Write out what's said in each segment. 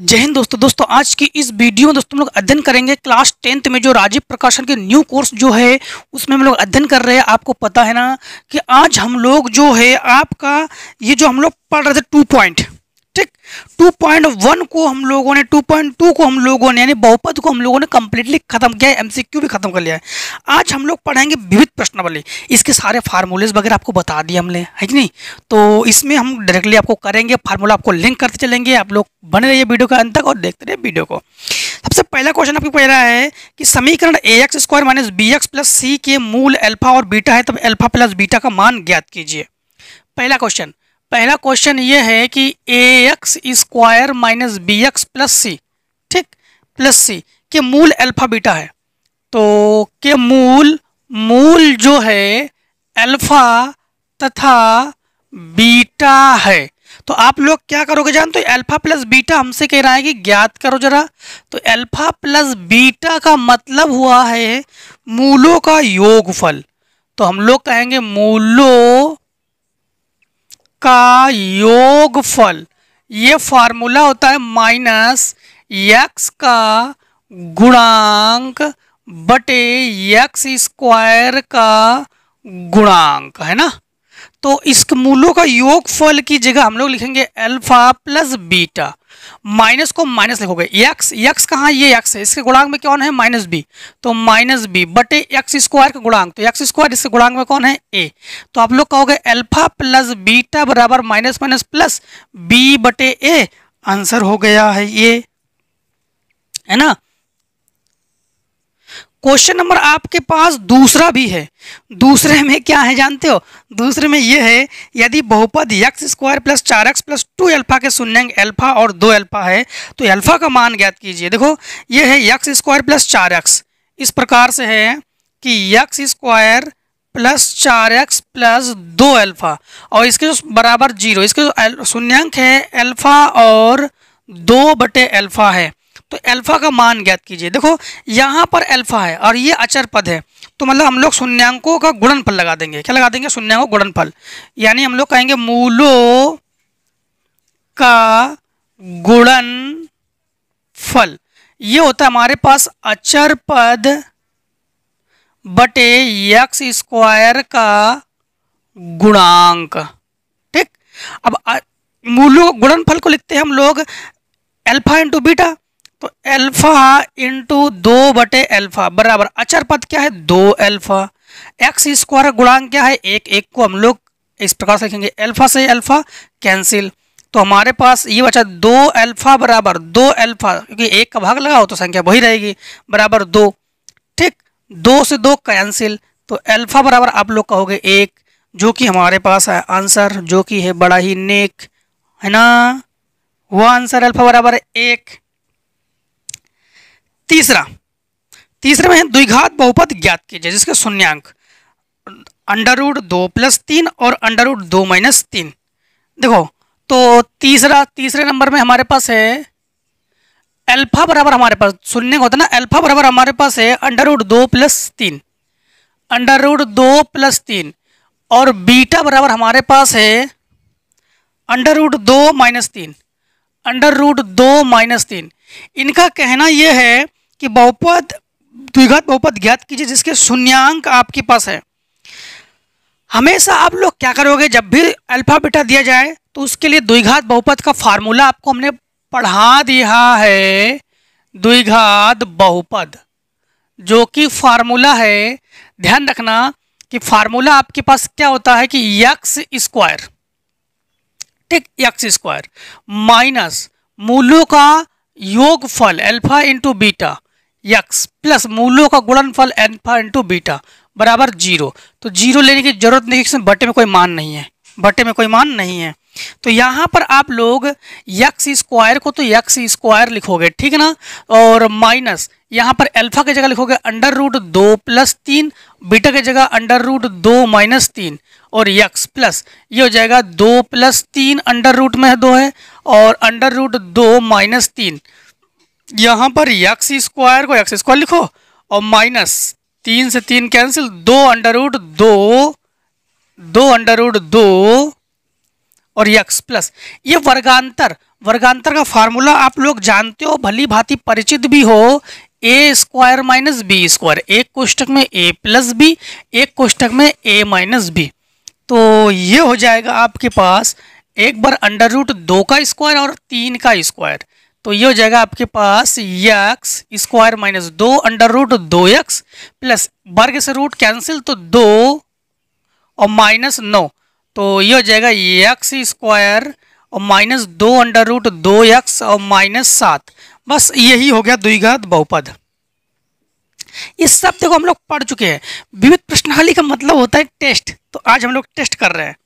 जय हिंद दोस्तों दोस्तों आज की इस वीडियो में दोस्तों हम लोग अध्ययन करेंगे क्लास टेंथ में जो राजीव प्रकाशन के न्यू कोर्स जो है उसमें हम लोग अध्ययन कर रहे हैं आपको पता है ना कि आज हम लोग जो है आपका ये जो हम लोग पढ़ रहे थे टू पॉइंट 2.1 को हम लोगों ने 2.2 को हम लोगों ने यानी बहुपद को हम लोगों ने कंप्लीटली खत्म किया है एमसीक्यू भी खत्म कर लिया है आज हम लोग पढ़ेंगे विविध वाले इसके सारे फार्मूलेज वगैरह आपको बता दिए हमने है कि नहीं तो इसमें हम डायरेक्टली आपको करेंगे फार्मूला आपको लिंक करते चलेंगे आप लोग बने रहिए वीडियो के अंत तक और देखते रहिए वीडियो को सबसे पहला क्वेश्चन आपको रहा है कि समीकरण a x square minus b x plus c के मूल अल्फा और बीटा है तब अल्फा प्लस बीटा का मान ज्ञात कीजिए पहला क्वेश्चन पहला क्वेश्चन ये है कि a x square minus b x plus c ठीक प्लस सी के मूल अल्फा बीटा है तो के मूल मूल जो है अल्फा तथा बीटा है तो आप लोग क्या करोगे जानते तो अल्फा प्लस बीटा हमसे कह रहा है कि ज्ञात करो जरा तो अल्फा प्लस बीटा का मतलब हुआ है मूलों का योगफल तो हम लोग कहेंगे मूलों का योगफल ये फार्मूला होता है माइनस यक्स का गुणांक बटे यक्स स्क्वायर का गुणांक है ना तो इस मूलों का योगफल की जगह हम लोग लिखेंगे अल्फा प्लस बीटा माइनस को माइनस लिखोगे एक्स एक्स कहाँ ये एक्स है इसके गुणांग में कौन है माइनस बी तो माइनस बी बटे एक्स स्क्वायर का गुणांग तो एक्स स्क्वायर इसके गुणांग में कौन है ए तो आप लोग कहोगे अल्फा प्लस बीटा बराबर माइनस माइनस प्लस बी बटे ए आंसर हो गया है ये है ना क्वेश्चन नंबर आपके पास दूसरा भी है दूसरे में क्या है जानते हो दूसरे में ये है यदि बहुपद यक्स स्क्वायर प्लस चार एक्स प्लस टू एल्फा के शून्यांक एल्फा और दो एल्फा है तो एल्फा का मान ज्ञात कीजिए देखो यह है यक्स स्क्वायर प्लस चार एक्स इस प्रकार से है कि यक्स स्क्वायर प्लस चार एक्स प्लस दो एल्फा और इसके जो बराबर जीरो इसके जो शून्यंक है एल्फा और दो बटे एल्फा है तो अल्फ़ा का मान ज्ञात कीजिए देखो यहाँ पर अल्फ़ा है और ये अचर पद है तो मतलब हम लोग शून्यांकों का गुणनफल लगा देंगे क्या लगा देंगे शून्यांकों गुणनफल यानी हम लोग कहेंगे मूलों का गुणन फल ये होता है हमारे पास अचर पद बटे यक्स स्क्वायर का गुणांक ठीक अब मूलों गुणनफल को लिखते हैं हम लोग अल्फा इंटू बीटा तो अल्फा इंटू दो बटे अल्फा बराबर अचर पद क्या है दो अल्फा एक्स स्क्वायर गुणांक क्या है एक एक को हम लोग इस प्रकार से लिखेंगे अल्फा से अल्फा कैंसिल तो हमारे पास ये बचा दो अल्फा बराबर दो अल्फा क्योंकि एक का भाग लगाओ तो संख्या वही रहेगी बराबर दो ठीक दो से दो कैंसिल तो अल्फा बराबर आप लोग कहोगे एक जो कि हमारे पास है आंसर जो कि है बड़ा ही नेक है ना वह आंसर अल्फा बराबर एक तीसरा तीसरे में है द्विघात बहुपद ज्ञात कीजिए जिसके शून्यंक अंडर रूट दो प्लस तीन और अंडर रूट दो माइनस तीन देखो तो तीसरा तीसरे नंबर में हमारे पास है अल्फा बराबर हमारे पास शून्य होता है ना अल्फा बराबर हमारे पास है अंडर रूट दो प्लस तीन अंडर रूट दो प्लस तीन और बीटा बराबर हमारे पास है अंडर रूट दो माइनस तीन अंडर रूट दो माइनस तीन इनका कहना यह है कि बहुपद द्विघात बहुपद ज्ञात कीजिए जिसके शून्यंक आपके पास है हमेशा आप लोग क्या करोगे जब भी अल्फा बीटा दिया जाए तो उसके लिए द्विघात बहुपद का फार्मूला आपको हमने पढ़ा दिया है द्विघात बहुपद जो कि फार्मूला है ध्यान रखना कि फार्मूला आपके पास क्या होता है कि यक्स स्क्वायर ठीक यक्स स्क्वायर माइनस मूलों का योगफल alpha into beta x plus मूलों का गुणनफल एल्फा इंटू बीटा बराबर जीरो तो जीरो लेने की जरूरत नहीं क्योंकि बटे में कोई मान नहीं है बटे में कोई मान नहीं है तो यहाँ पर आप लोग यक्स स्क्वायर को तो यक्स स्क्वायर लिखोगे ठीक है ना और माइनस यहाँ पर अल्फा की जगह लिखोगे अंडर रूट दो प्लस तीन बीटा की जगह अंडर रूट दो माइनस तीन और यक्स प्लस ये हो जाएगा दो प्लस तीन अंडर रूट में दो है और अंडर रूट दो माइनस तीन यहाँ पर यक्स स्क्वायर को एक्स स्क्वायर लिखो और माइनस तीन से तीन कैंसिल दो अंडर रूट दो दो अंडर रूट दो और यक्स प्लस ये वर्गांतर वर्गांतर का फार्मूला आप लोग जानते हो भली भांति परिचित भी हो a square minus b square एक कोष्टक में ए प्लस बी एक कोष्टक में ए माइनस बी तो ये हो जाएगा आपके पास एक बार अंडर रूट दो का स्क्वायर और तीन का स्क्वायर तो ये हो जाएगा आपके पास यक्स स्क्वायर माइनस दो अंडर रूट दो यक्स प्लस वर्ग से रूट कैंसिल तो दो और माइनस नौ तो ये हो जाएगा यक्स स्क्वायर और माइनस दो अंडर रूट दो यक्स और माइनस सात बस यही हो गया द्विघात बहुपद इस शब्द को हम लोग पढ़ चुके हैं विविध प्रश्नावली का मतलब होता है टेस्ट तो आज हम लोग टेस्ट कर रहे हैं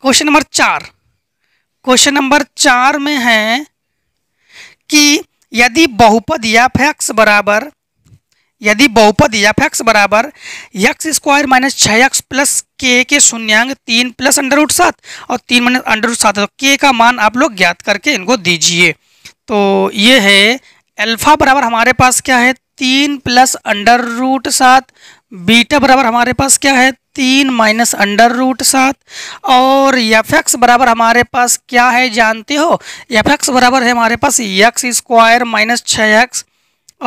क्वेश्चन नंबर चार क्वेश्चन नंबर चार में है कि यदि बहुपद यफ एक्स बराबर यदि बहुपद यफ एक्स बराबर यक्स स्क्वायर माइनस छः एक्स प्लस के के शून्यंग तीन प्लस अंडर रूट सात और तीन माइनस अंडर रूट सात तो के का मान आप लोग ज्ञात करके इनको दीजिए तो ये है अल्फ़ा बराबर हमारे पास क्या है तीन प्लस अंडर रूट सात बीटा बराबर हमारे पास क्या है तीन माइनस अंडर रूट सात और एफ एक्स बराबर हमारे पास क्या है जानते हो एफ एक्स बराबर है हमारे पास एक्स स्क्वायर माइनस छः एक्स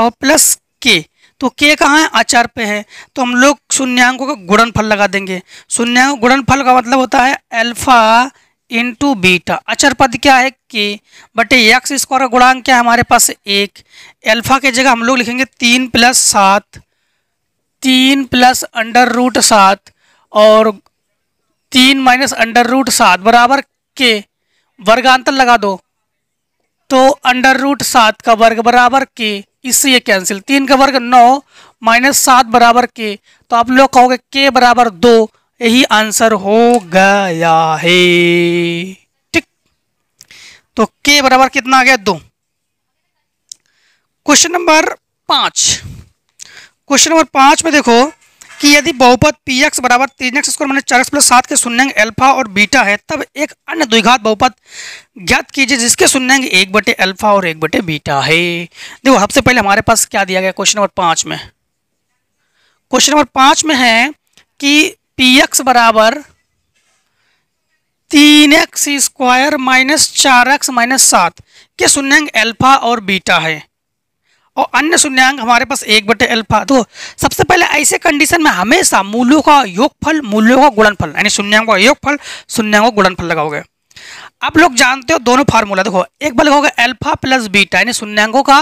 और प्लस के तो के कहाँ है आचार पे है तो हम लोग शून्यांकों का गुणनफल लगा देंगे शून्यांक गुणनफल का मतलब होता है अल्फा इंटू बीटा अचर पद क्या है के बटे एक्स स्क्वायर का गुणांक क्या है हमारे पास एक अल्फा के जगह हम लोग लिखेंगे तीन प्लस सात तीन प्लस अंडर रूट सात और तीन माइनस अंडर रूट सात बराबर के वर्गांतर लगा दो तो अंडर रूट सात का वर्ग बराबर के इससे ये कैंसिल तीन का वर्ग नौ माइनस सात बराबर के तो आप लोग कहोगे के बराबर दो यही आंसर हो गया है ठीक तो के बराबर कितना आ गया दो क्वेश्चन नंबर पांच क्वेश्चन नंबर पांच में देखो कि यदि बहुपद पी एक्स बराबर तीन एक्स स्क्वायर माइनस चार एक्स प्लस सात के शून्यंग अल्फा और बीटा है तब एक अन्य द्विघात बहुपद ज्ञात कीजिए जिसके शून्यंग एक बटे अल्फा और एक बटे बीटा है देखो सबसे पहले हमारे पास क्या दिया गया क्वेश्चन नंबर पाँच में क्वेश्चन नंबर पाँच में है कि पी एक्स बराबर तीन एक्स स्क्वायर माइनस चार एक्स माइनस सात के शून्यंग अल्फा और बीटा है और अन्य शून्यंक हमारे पास एक बटे अल्फा तो सबसे पहले ऐसे कंडीशन में हमेशा मूल्यों का योगफल मूल्यों का गुणनफल यानी शून्यंक का योगफल शून्यंक का गुणनफल लगाओगे आप लोग जानते हो दोनों फार्मूला देखो एक बार लगाओगे अल्फा प्लस बीटा यानी शून्यंकों का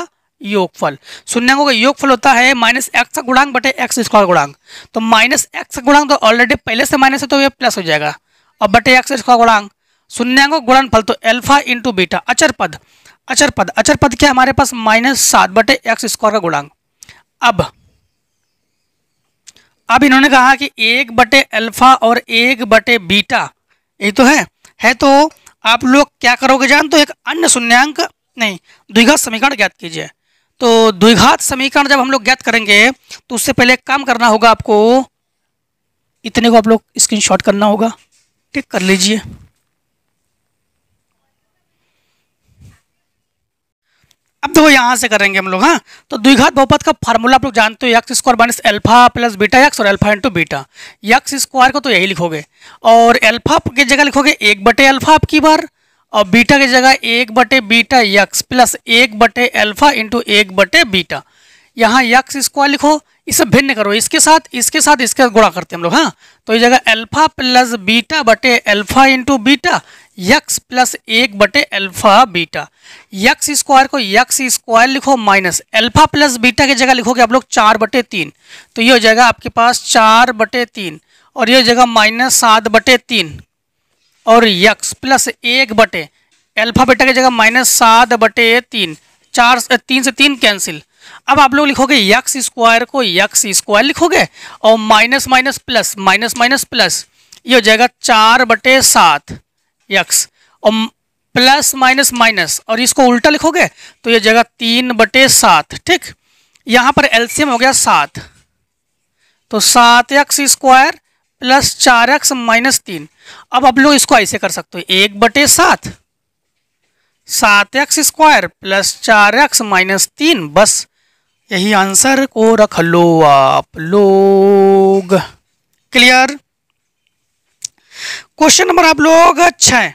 योगफल शून्यंकों का योगफल होता है माइनस एक्स का गुणांक बटे एक्स स्क्वायर गुणांक तो माइनस एक्स का गुणांक तो ऑलरेडी तो पहले से माइनस है तो ये प्लस हो जाएगा और बटे एक्स स्क्वायर गुणांक शून्यांकों गुणनफल तो अल्फा इंटू बीटा अचर पद अचर पद अचर पद क्या हमारे पास माइनस सात बटे एक्स स्क्वायर का गुणांक अब अब इन्होंने कहा कि एक बटे अल्फा और एक बटे बीटा ये तो है है तो आप लोग क्या करोगे जान तो एक अन्य शून्यांक नहीं द्विघात समीकरण ज्ञात कीजिए तो द्विघात समीकरण जब हम लोग ज्ञात करेंगे तो उससे पहले एक काम करना होगा आपको इतने को आप लोग स्क्रीनशॉट करना होगा ठीक कर लीजिए अब देखो यहाँ से करेंगे हम लोग हाँ तो द्विघात बहुपद का फार्मूला आप लोग जानते हो x square minus alpha plus beta x और alpha into beta x square को तो यही लिखोगे और एल्फा की जगह लिखोगे एक बटे एल्फा आपकी बार और बीटा की जगह एक बटे बीटा यक्स प्लस एक बटे एल्फा इंटू एक बटे बीटा यहाँ यक्स स्क्वायर लिखो इसे भिन्न करो इसके साथ इसके साथ इसके साथ गुणा करते हैं हम लोग हाँ तो ये जगह एल्फा प्लस बीटा बटे alpha into beta x plus एक बटे अल्फा बीटा यक्स स्क्वायर को यक्स स्क्वायर लिखो माइनस अल्फा प्लस बीटा की जगह लिखोगे आप लोग चार बटे तीन तो ये हो जाएगा आपके पास चार बटे तीन और ये हो जाएगा माइनस सात बटे तीन और यक्स प्लस एक बटे अल्फा बीटा की जगह माइनस सात बटे तीन चार तीन से तीन कैंसिल अब आप लोग लिखोगे यक्स स्क्वायर को यक्स स्क्वायर लिखोगे और minus minus plus minus minus plus ये हो जाएगा चार बटे सात यक्स और प्लस माइनस माइनस और इसको उल्टा लिखोगे तो ये जगह तीन बटे सात ठीक यहाँ पर एल्सियम हो गया सात तो सात एक्स स्क्वायर प्लस चार एक्स माइनस तीन अब आप लोग इसको ऐसे कर सकते हो एक बटे सात सात एक्स स्क्वायर प्लस चार एक्स माइनस तीन बस यही आंसर को रख लो आप लोग क्लियर क्वेश्चन नंबर आप लोग छः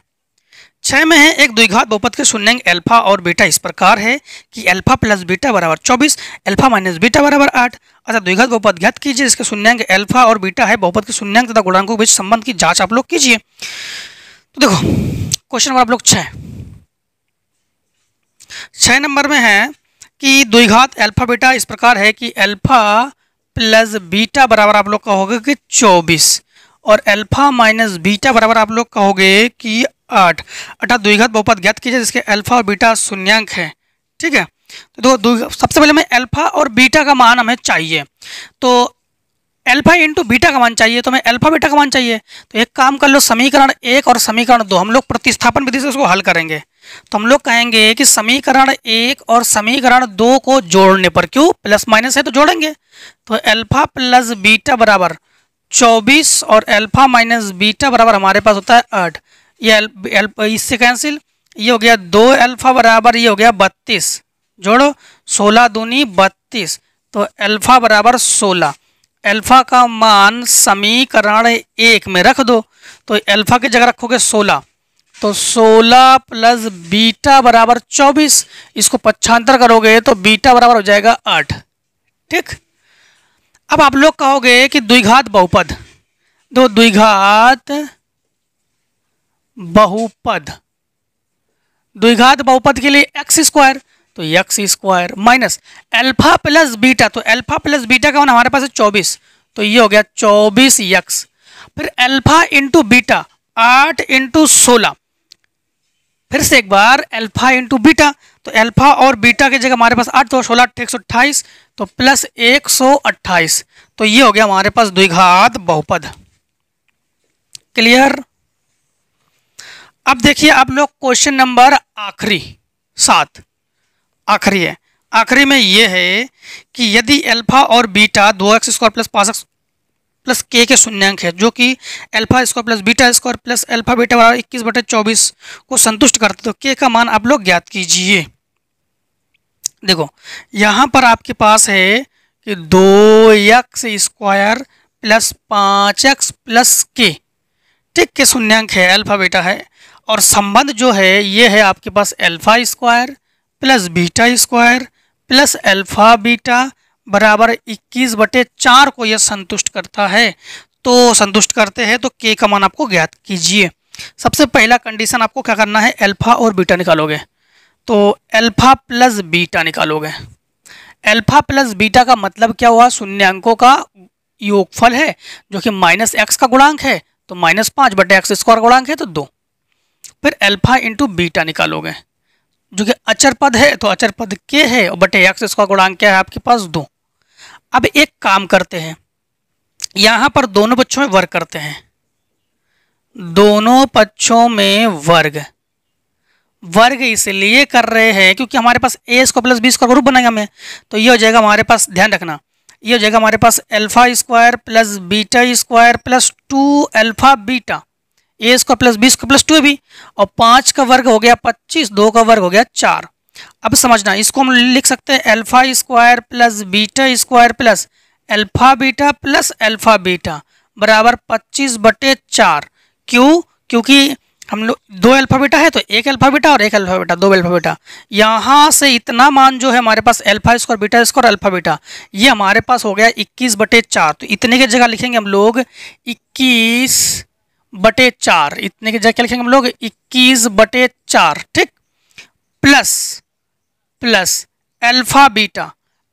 छः में है एक द्विघात बहुपद के शून्य अल्फा और बीटा इस प्रकार है कि अल्फा प्लस बीटा बराबर चौबीस अल्फा माइनस बीटा बराबर आठ अच्छा द्विघात बहुपद ज्ञात कीजिए इसके शून्य अल्फा और बीटा है बहुपद के शून्य तथा गुणांकों के बीच संबंध की जांच आप लोग कीजिए तो देखो क्वेश्चन नंबर आप लोग छः छः नंबर में है कि द्विघात अल्फा बीटा इस प्रकार है कि अल्फा प्लस बीटा बराबर आप लोग कहोगे कि चौबीस और अल्फा माइनस बीटा बराबर आप लोग कहोगे कि आठ अर्थात द्विघात बहुपद ज्ञात कीजिए जिसके अल्फा और बीटा शून्यंक है ठीक है तो देखो सबसे पहले हमें अल्फा और बीटा का मान हमें चाहिए तो अल्फा इंटू बीटा का मान चाहिए तो हमें अल्फा बीटा का मान चाहिए तो एक काम कर लो समीकरण एक और समीकरण दो हम लोग प्रतिस्थापन विधि से उसको हल करेंगे तो हम लोग कहेंगे कि समीकरण एक और समीकरण दो को जोड़ने पर क्यों प्लस माइनस है तो जोड़ेंगे तो अल्फा प्लस बीटा बराबर चौबीस और अल्फा माइनस बीटा बराबर हमारे पास होता है आठ ये इससे कैंसिल ये हो गया दो अल्फा बराबर ये हो गया बत्तीस जोड़ो सोलह दूनी बत्तीस तो अल्फा बराबर सोलह अल्फा का मान समीकरण एक में रख दो तो अल्फा की जगह रखोगे सोलह तो सोलह प्लस बीटा बराबर चौबीस इसको पच्छांतर करोगे तो बीटा बराबर हो जाएगा आठ ठीक अब आप लोग कहोगे कि द्विघात बहुपद दो तो द्विघात बहुपद द्विघात बहुपद के लिए एक्स स्क्वायर तो x square minus alpha plus beta तो एल्फा प्लस बीटा का हमारे पास है चौबीस तो ये हो गया चौबीस यक्स फिर एल्फा इंटू बीटा आठ इंटू सोलह फिर से एक बार एल्फा इंटू बीटा तो अल्फा और बीटा की जगह हमारे पास आठ और सोलह एक सौ अट्ठाईस तो प्लस एक सौ अट्ठाईस तो ये हो गया हमारे पास द्विघात बहुपद क्लियर अब देखिए आप लोग क्वेश्चन नंबर आखिरी सात आखिरी है आखिरी में ये है कि यदि अल्फा और बीटा दो एक्स स्क्वायर प्लस पाँच एक्स प्लस के के शून्यंक है जो कि alpha square plus beta square plus alpha beta बराबर इक्कीस बटे चौबीस को संतुष्ट करते तो के का मान आप लोग ज्ञात कीजिए देखो यहाँ पर आपके पास है कि दो यक्स स्क्वायर प्लस पाँच एक्स प्लस के ठीक के शून्यंक है अल्फा बीटा है और संबंध जो है ये है आपके पास alpha square plus beta square plus alpha beta बराबर इक्कीस बटे चार को यह संतुष्ट करता है तो संतुष्ट करते हैं तो के का मान आपको ज्ञात कीजिए सबसे पहला कंडीशन आपको क्या करना है अल्फा और बीटा निकालोगे तो अल्फा प्लस बीटा निकालोगे अल्फा प्लस बीटा का मतलब क्या हुआ शून्य अंकों का योगफल है जो कि माइनस एक्स का गुणांक है तो माइनस पाँच बटे एक्स स्क्वायर गुणांक है तो दो फिर अल्फा इंटू बीटा निकालोगे जो कि अचर पद है तो अचर पद के है और बटे एक्स स्क्वायर गुणांक क्या है आपके पास दो अब एक काम करते हैं यहां पर दोनों पक्षों में वर्ग करते हैं दोनों पक्षों में वर्ग वर्ग इसलिए कर रहे हैं क्योंकि हमारे पास a square plus b square group बनाएगा हमें तो ये हो जाएगा हमारे पास ध्यान रखना ये हो जाएगा हमारे पास alpha square plus beta square plus two alpha beta a square plus b square plus two भी और पांच का वर्ग हो गया पच्चीस दो का वर्ग हो गया चार अब समझना इसको हम लिख सकते हैं alpha square plus beta square plus alpha beta plus alpha beta बराबर पच्चीस बटे चार क्यों क्योंकि हम लोग दो अल्फा बीटा है तो एक अल्फा बीटा और एक अल्फा बीटा दो अल्फा बीटा यहाँ से इतना मान जो है हमारे पास alpha square beta square alpha beta ये हमारे पास हो गया इक्कीस बटे चार तो इतने की जगह लिखेंगे हम लोग इक्कीस बटे चार इतने की जगह लिखेंगे हम लोग इक्कीस बटे चार ठीक plus plus alpha beta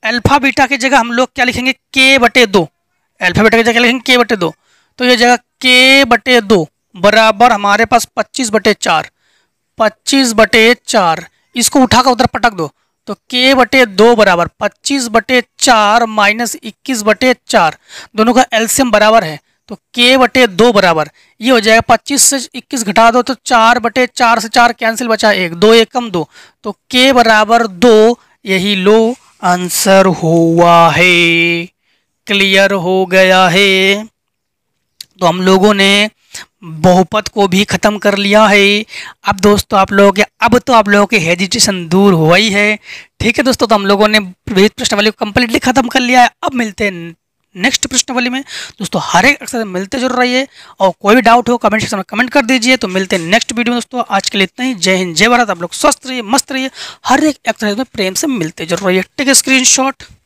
alpha beta की जगह हम लोग क्या लिखेंगे के बटे दो अल्फा बीटा की जगह लिखेंगे के बटे दो तो ये जगह के बटे दो बराबर हमारे पास पच्चीस बटे चार पच्चीस बटे चार इसको उठाकर उधर पटक दो तो के बटे दो बराबर पच्चीस बटे चार माइनस इक्कीस बटे चार दोनों का एल्सियम बराबर है तो के बटे दो बराबर ये हो जाएगा पच्चीस से इक्कीस घटा दो तो चार बटे चार से चार कैंसिल बचा एक दो एक कम दो तो के बराबर दो यही लो आंसर हुआ है क्लियर हो गया है तो हम लोगों ने बहुपत को भी ख़त्म कर लिया है अब दोस्तों आप लोगों के अब तो आप लोगों के हेजिटेशन दूर हुआ ही है ठीक है दोस्तों तो हम लोगों ने वाले को कम्प्लीटली ख़त्म कर लिया है अब मिलते हैं नेक्स्ट वाली में दोस्तों हर एक अक्सर मिलते जरूर रहिए और कोई भी डाउट हो कमेंट सेक्शन में कमेंट कर दीजिए तो मिलते हैं नेक्स्ट वीडियो में दोस्तों आज के लिए इतना ही जय हिंद जय भारत आप लोग स्वस्थ रहिए मस्त रहिए हर एक एक्सरसाइज में प्रेम से मिलते जरूर रहिए टेक स्क्रीन शॉट